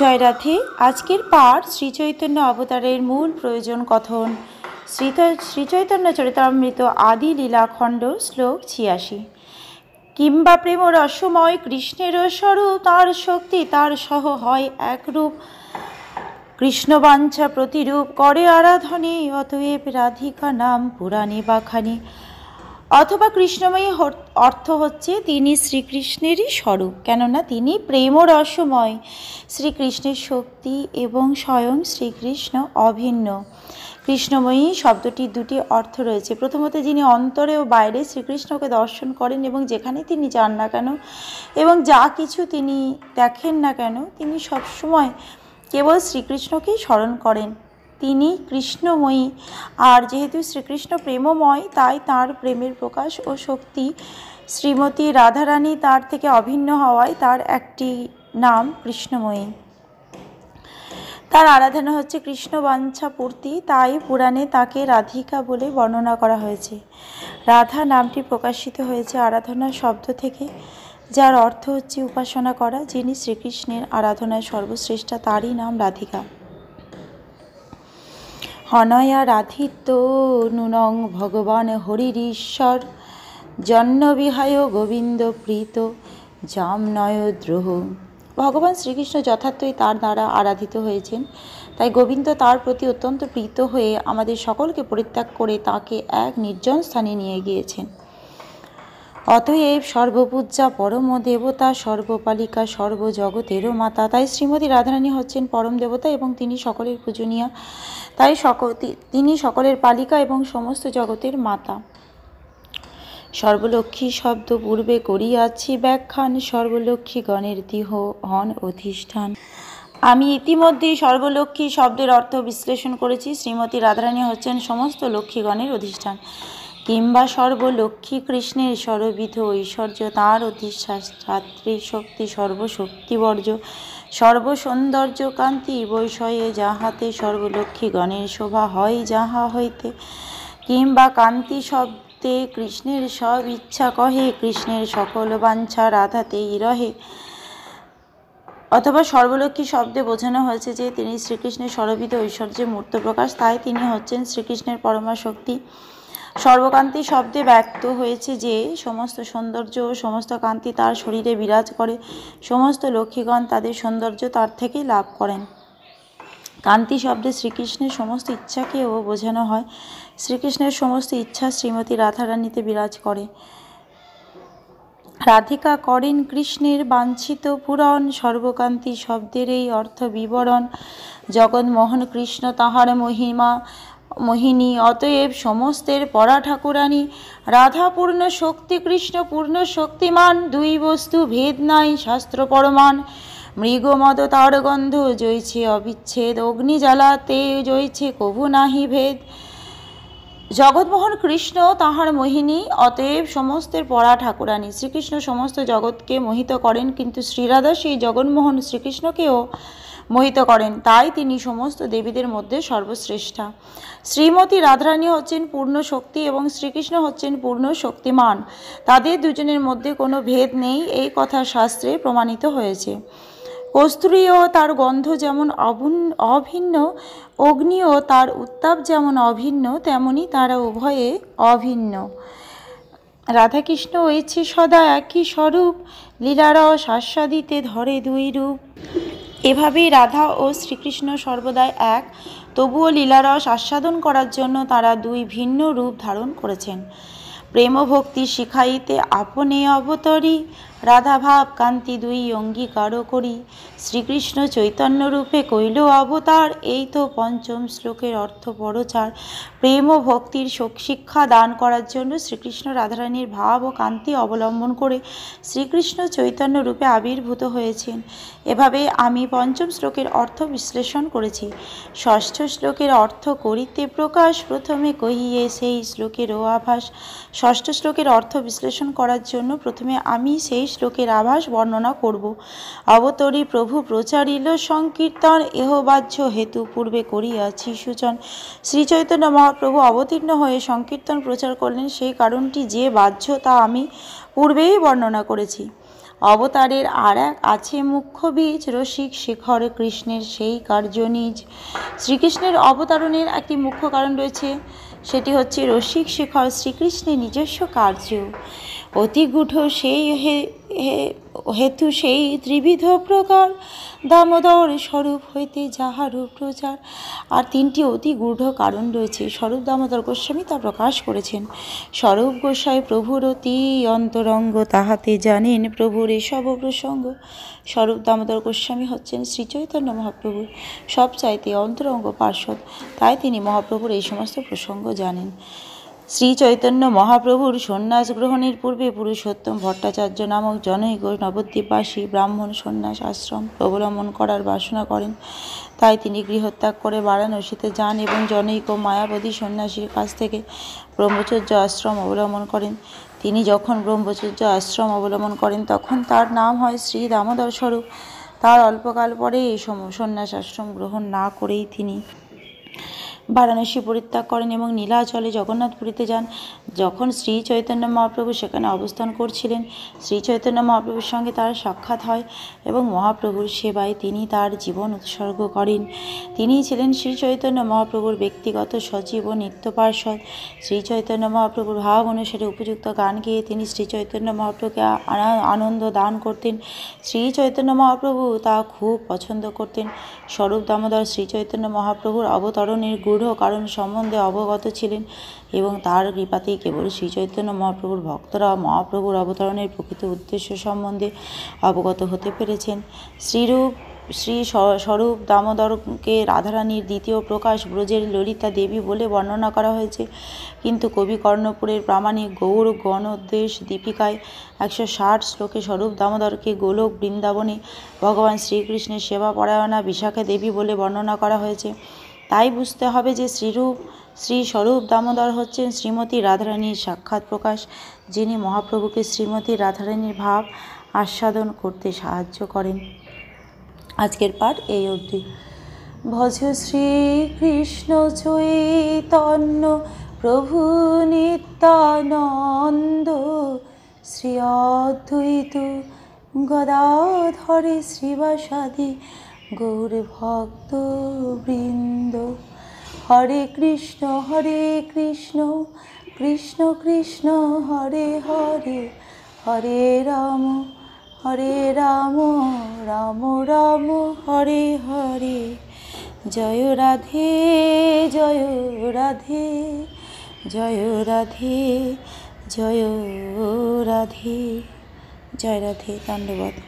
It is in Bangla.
জয়রাধে আজকের পাঠ শ্রীচৈতন্য অবতারের মূল প্রয়োজন কথন শ্রী শ্রীচৈতন্য চরিতামৃত আদি লীলাখণ্ড শ্লোক ছিয়াশি কিংবা প্রেম রসময় কৃষ্ণের স্বরূপ তার শক্তি তার সহ হয় একরূপ কৃষ্ণবাঞ্ছা প্রতিরূপ করে আরাধনে অতএব রাধিকা নাম পুরাণে বাখানে অথবা কৃষ্ণময়ী অর্থ হচ্ছে তিনি শ্রীকৃষ্ণেরই স্বরূপ কেননা তিনি প্রেম রসময় শ্রীকৃষ্ণের শক্তি এবং স্বয়ং শ্রীকৃষ্ণ অভিন্ন কৃষ্ণময়ী শব্দটির দুটি অর্থ রয়েছে প্রথমত যিনি অন্তরে ও বাইরে শ্রীকৃষ্ণকে দর্শন করেন এবং যেখানে তিনি যান না কেন এবং যা কিছু তিনি দেখেন না কেন তিনি সবসময় কেবল শ্রীকৃষ্ণকেই স্মরণ করেন তিনি কৃষ্ণময়ী আর যেহেতু শ্রীকৃষ্ণ প্রেমময় তাই তার প্রেমের প্রকাশ ও শক্তি শ্রীমতী রাধারানী তার থেকে অভিন্ন হওয়ায় তার একটি নাম কৃষ্ণময়ী তার আরাধনা হচ্ছে কৃষ্ণ বাঞ্ছা পূর্তি তাই পুরাণে তাকে রাধিকা বলে বর্ণনা করা হয়েছে রাধা নামটি প্রকাশিত হয়েছে আরাধনা শব্দ থেকে যার অর্থ হচ্ছে উপাসনা করা যিনি শ্রীকৃষ্ণের আরাধনায় সর্বশ্রেষ্ঠা তারই নাম রাধিকা অনয়ারাধিত্য নুনং ভগবান হরিরীশ্বর জন্মবিহায় গোবিন্দ প্রীত জাম দ্রোহ ভগবান শ্রীকৃষ্ণ যথার্থই তার দ্বারা আরাধিত হয়েছেন তাই গোবিন্দ তার প্রতি অত্যন্ত প্রীত হয়ে আমাদের সকলকে পরিত্যাগ করে তাকে এক নির্জন স্থানে নিয়ে গিয়েছেন অতএব সর্বপূজা পরম দেবতা সর্বপালিকা সর্বজগতেরও মাতা তাই শ্রীমতী রাধারানী হচ্ছেন পরম দেবতা এবং তিনি সকলের পূজনীয়া তাই সক তিনি সকলের পালিকা এবং সমস্ত জগতের মাতা সর্বলক্ষ্মী শব্দ পূর্বে করিয়াছি ব্যাখ্যান সর্বলক্ষ্মী গণের দেহ হন অধিষ্ঠান আমি ইতিমধ্যেই সর্বলক্ষ্মী শব্দের অর্থ বিশ্লেষণ করেছি শ্রীমতী রাধারানী হচ্ছেন সমস্ত লক্ষ্মীগণের অধিষ্ঠান কিংবা সর্বলক্ষ্মী কৃষ্ণের সর্ববিধ ঐশ্বর্য তাঁর অতি ছাত্রী শক্তি সর্বশক্তিবর্জ সর্বসৌন্দর্য কান্তি বৈষয়ে যাহাতে সর্বলক্ষ্মী গণের শোভা হয় যাহা হইতে কিংবা কান্তি শব্দে কৃষ্ণের সব ইচ্ছা কহে কৃষ্ণের সকল বাঞ্ছা রাধাতেই রহে অথবা সর্বলক্ষ্মী শব্দে বোঝানো হয়েছে যে তিনি শ্রীকৃষ্ণের সর্ববিধ ঐশ্বর্যের মূর্ত প্রকাশ তাই তিনি হচ্ছেন শ্রীকৃষ্ণের পরমাশক্তি সর্বকান্তি শব্দে ব্যক্ত হয়েছে যে সমস্ত সৌন্দর্য সমস্ত কান্তি তার শরীরে বিরাজ করে সমস্ত লক্ষ্মীগণ তাদের সৌন্দর্য তার থেকেই লাভ করেন কান্তি শব্দে শ্রীকৃষ্ণের সমস্ত ইচ্ছাকেও বোঝানো হয় শ্রীকৃষ্ণের সমস্ত ইচ্ছা শ্রীমতী রাধারানীতে বিরাজ করে রাধিকা করেন কৃষ্ণের বাঞ্ছিত পুরাণ সর্বকান্তি শব্দের এই অর্থ বিবরণ জগন্মোহন কৃষ্ণ তাহার মহিমা মোহিনী অতএব সমস্তের পরা ঠাকুরানী রাধাপূর্ণ শক্তি কৃষ্ণ পূর্ণ শক্তিমান দুই বস্তু ভেদ নাই শাস্ত্র পরমান মৃগমদ তার গন্ধ জয়ছে অবিচ্ছেদ অগ্নি জ্বালাতে জয়ছে কভু নাহি ভেদ জগৎমোহন কৃষ্ণ তাহার মোহিনী অতএব সমস্তের পরা ঠাকুরানী শ্রীকৃষ্ণ সমস্ত জগৎকে মোহিত করেন কিন্তু শ্রীরাধা সেই জগন্মোহন শ্রীকৃষ্ণকেও মোহিত করেন তাই তিনি সমস্ত দেবীদের মধ্যে সর্বশ্রেষ্ঠা শ্রীমতী রাধারানী হচ্ছেন পূর্ণ শক্তি এবং শ্রীকৃষ্ণ হচ্ছেন পূর্ণ শক্তিমান তাদের দুজনের মধ্যে কোনো ভেদ নেই এই কথা শাস্ত্রে প্রমাণিত হয়েছে কস্তুরীও তার গন্ধ যেমন অভিন্ন অগ্নিও তার উত্তাপ যেমন অভিন্ন তেমনি তারা উভয়ে অভিন্ন রাধাকৃষ্ণ হয়েছে সদা একই স্বরূপ লীলারস আস্বাদিতে ধরে দুই রূপ এভাবেই রাধা ও শ্রীকৃষ্ণ সর্বদাই এক তবুও লীলারস আস্বাদন করার জন্য তারা দুই ভিন্ন রূপ ধারণ করেছেন প্রেম ভক্তি শিখাইতে আপনে অবতরী রাধাভাব কান্তি দুই অঙ্গীকারও করি শ্রীকৃষ্ণ চৈতন্য রূপে কৈল অবতার এই তো পঞ্চম শ্লোকের অর্থ পরচার প্রেম ও ভক্তির শিক্ষা দান করার জন্য শ্রীকৃষ্ণ রাধারানীর ভাব ও কান্তি অবলম্বন করে শ্রীকৃষ্ণ চৈতন্য রূপে আবির্ভূত হয়েছেন এভাবে আমি পঞ্চম শ্লোকের অর্থ বিশ্লেষণ করেছি ষষ্ঠ শ্লোকের অর্থ করিতে প্রকাশ প্রথমে কহিয়ে সেই শ্লোকেরও আভাস ষষ্ঠ শ্লোকের অর্থ বিশ্লেষণ করার জন্য প্রথমে আমি সেই শ্লোকের লোকের আভাস বর্ণনা করব অবতরী প্রভু প্রচারিল সংকীর্তন এহবাহ্য হেতু পূর্বে করিয়াছি সূচন শ্রীচৈতন্য মহাপ্রভু অবতীর্ণ হয়ে সংকীর্তন প্রচার করলেন সেই কারণটি যে বাহ্য তা আমি পূর্বেই বর্ণনা করেছি অবতারের আর এক আছে মুখ্য বীজ রসিক শেখর কৃষ্ণের সেই কার্য নিজ শ্রীকৃষ্ণের অবতারণের একটি মুখ্য কারণ রয়েছে সেটি হচ্ছে রসিক শেখর শ্রীকৃষ্ণের নিজস্ব কার্য অতি গুঠ সেই হেতু সেই ত্রিবিধ প্রকার দামোদর স্বরূপ হইতে রূপ প্রচার আর তিনটি অতি গূঢ় কারণ রয়েছে স্বরূপ দামোদর গোস্বামী তা প্রকাশ করেছেন স্বরূপ গোস্বামী প্রভুর অতি অন্তরঙ্গ তাহাতে জানেন প্রভুর এসব প্রসঙ্গ স্বরূপ দামোদর গোস্বামী হচ্ছেন শ্রীচৈতন্য মহাপ্রভুর সব চাইতে অন্তরঙ্গ পার্শ্বদ তাই তিনি মহাপ্রভুর এই সমস্ত প্রসঙ্গ জানেন শ্রী চৈতন্য মহাপ্রভুর সন্ন্যাস গ্রহণের পূর্বে পুরুষোত্তম ভট্টাচার্য নামক জনৈক নবদ্বীপবাসী ব্রাহ্মণ সন্ন্যাস আশ্রম অবলম্বন করার বাসনা করেন তাই তিনি গৃহত্যাগ করে বারাণসীতে যান এবং জনৈক মায়াবতী সন্ন্যাসীর কাছ থেকে ব্রহ্মচর্য আশ্রম অবলম্বন করেন তিনি যখন ব্রহ্মচর্য আশ্রম অবলম্বন করেন তখন তার নাম হয় শ্রী দামোদর স্বরূপ তার অল্পকাল পরে এই সন্ন্যাস আশ্রম গ্রহণ না করেই তিনি বারাণসী পরিত্যাগ করেন এবং নীলাচলে জগন্নাথপুরীতে যান যখন শ্রী চৈতন্য মহাপ্রভু সেখানে অবস্থান করছিলেন শ্রী চৈতন্য মহাপ্রভুর সঙ্গে তার সাক্ষাৎ হয় এবং মহাপ্রভুর সেবায় তিনি তার জীবন উৎসর্গ করেন তিনি ছিলেন শ্রী চৈতন্য মহাপ্রভুর ব্যক্তিগত সচিব ও নিত্য পার্ষদ শ্রী চৈতন্য মহাপ্রভুর ভাব অনুসারে উপযুক্ত গান গেয়ে তিনি শ্রী চৈতন্য মহাপ্রভুকে আনন্দ দান করতেন শ্রী চৈতন্য মহাপ্রভু তা খুব পছন্দ করতেন স্বরূপ দামোদর শ্রী চৈতন্য মহাপ্রভুর অবতরণের গুরু দৃঢ় কারণ সম্বন্ধে অবগত ছিলেন এবং তার কৃপাতেই কেবল শ্রীচৈতন্য মহাপ্রভুর ভক্তরা মহাপ্রভুর অবতরণের প্রকৃত উদ্দেশ্য সম্বন্ধে অবগত হতে পেরেছেন শ্রীরূপ শ্রী স্বরূপ দামোদরকে রাধারানীর দ্বিতীয় প্রকাশ ব্রজের ললিতা দেবী বলে বর্ণনা করা হয়েছে কিন্তু কবি কর্ণপুরের প্রামাণিক গৌর গণদেশ দীপিকায় একশো ষাট শ্লোকে স্বরূপ দামোদরকে গোলক বৃন্দাবনে ভগবান শ্রীকৃষ্ণের সেবা পরায়ণা বিশাখা দেবী বলে বর্ণনা করা হয়েছে তাই বুঝতে হবে যে শ্রীরূপ শ্রী স্বরূপ দামোদর হচ্ছেন শ্রীমতী রাধারানীর সাক্ষাৎ প্রকাশ যিনি মহাপ্রভুকে শ্রীমতী রাধারানীর ভাব আস্বাদন করতে সাহায্য করেন আজকের পাঠ এই অবধি ভজ শ্রীকৃষ্ণ চৈতন্য প্রভু নিত্যানন্দ শ্রী অদ্বৈত গদাধরে শ্রীবাসাদী গৌর ভক্ত বৃন্দ হরে কৃষ্ণ হরে কৃষ্ণ কৃষ্ণ কৃষ্ণ হরে হরে হরে রাম হরে রাম রাম রাম হরে হরে জয় রাধে জয় রাধে জয় রাধে জয় রাধে জয় রাধে তাণ্ডবধ